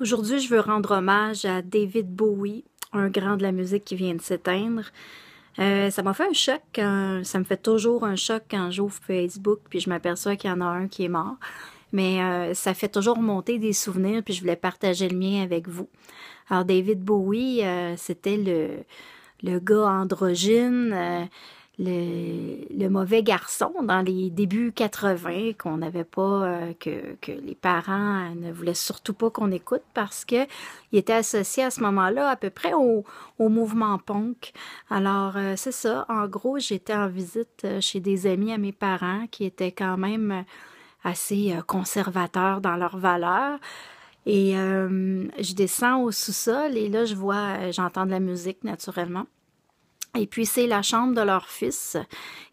Aujourd'hui, je veux rendre hommage à David Bowie, un grand de la musique qui vient de s'éteindre. Euh, ça m'a fait un choc. ça me fait toujours un choc quand j'ouvre Facebook puis je m'aperçois qu'il y en a un qui est mort. Mais euh, ça fait toujours monter des souvenirs puis je voulais partager le mien avec vous. Alors David Bowie, euh, c'était le, le gars androgyne le, mauvais garçon dans les débuts 80 qu'on n'avait pas, euh, que, les parents ne voulaient surtout pas qu'on écoute parce qu'il était associé à ce moment-là à peu près au, mouvement punk. Alors, euh, c'est ça. En gros, j'étais en visite euh, chez des amis à mes parents qui étaient quand même assez conservateurs dans leurs valeurs. Et je descends au sous-sol et là, je vois, j'entends de la musique naturellement. Et puis, c'est la chambre de leur fils.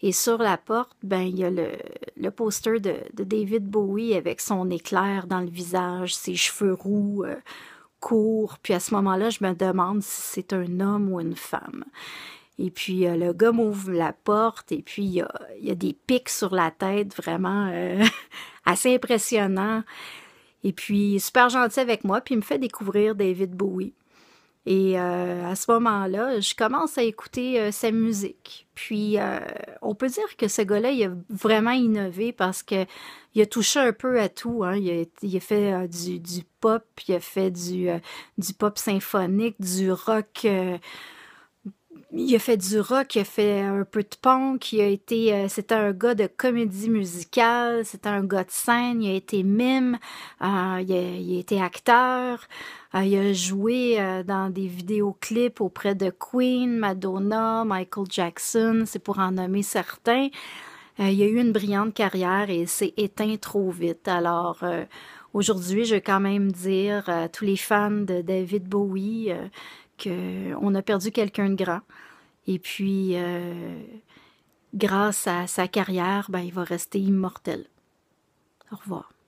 Et sur la porte, ben, il y a le, le poster de, David Bowie avec son éclair dans le visage, ses cheveux roux, euh, courts. Puis à ce moment-là, je me demande si c'est un homme ou une femme. Et puis, euh, le gars m'ouvre la porte et puis il y a, des pics sur la tête, vraiment euh, assez impressionnant. Et puis, super gentil avec moi, puis il me fait découvrir David Bowie. Et euh, à ce moment-là, je commence à écouter euh, sa musique. Puis, euh, on peut dire que ce gars-là, il a vraiment innové parce que il a touché un peu à tout. Hein. Il, a, fait du, du, pop, il a fait du, du pop symphonique, du rock il a fait du rock, il a fait un peu de punk, il a été, euh, c'était un gars de comédie musicale, c'était un gars de scène, il a été mime, euh, il, a, été acteur, euh, il a joué dans des vidéoclips auprès de Queen, Madonna, Michael Jackson, c'est pour en nommer certains. Euh, il a eu une brillante carrière et s'est éteint trop vite. Alors, euh, aujourd'hui, je vais quand même dire à euh, tous les fans de David Bowie qu'on a perdu quelqu'un de grand. Et puis, grâce à sa carrière, ben, il va rester immortel. Au revoir.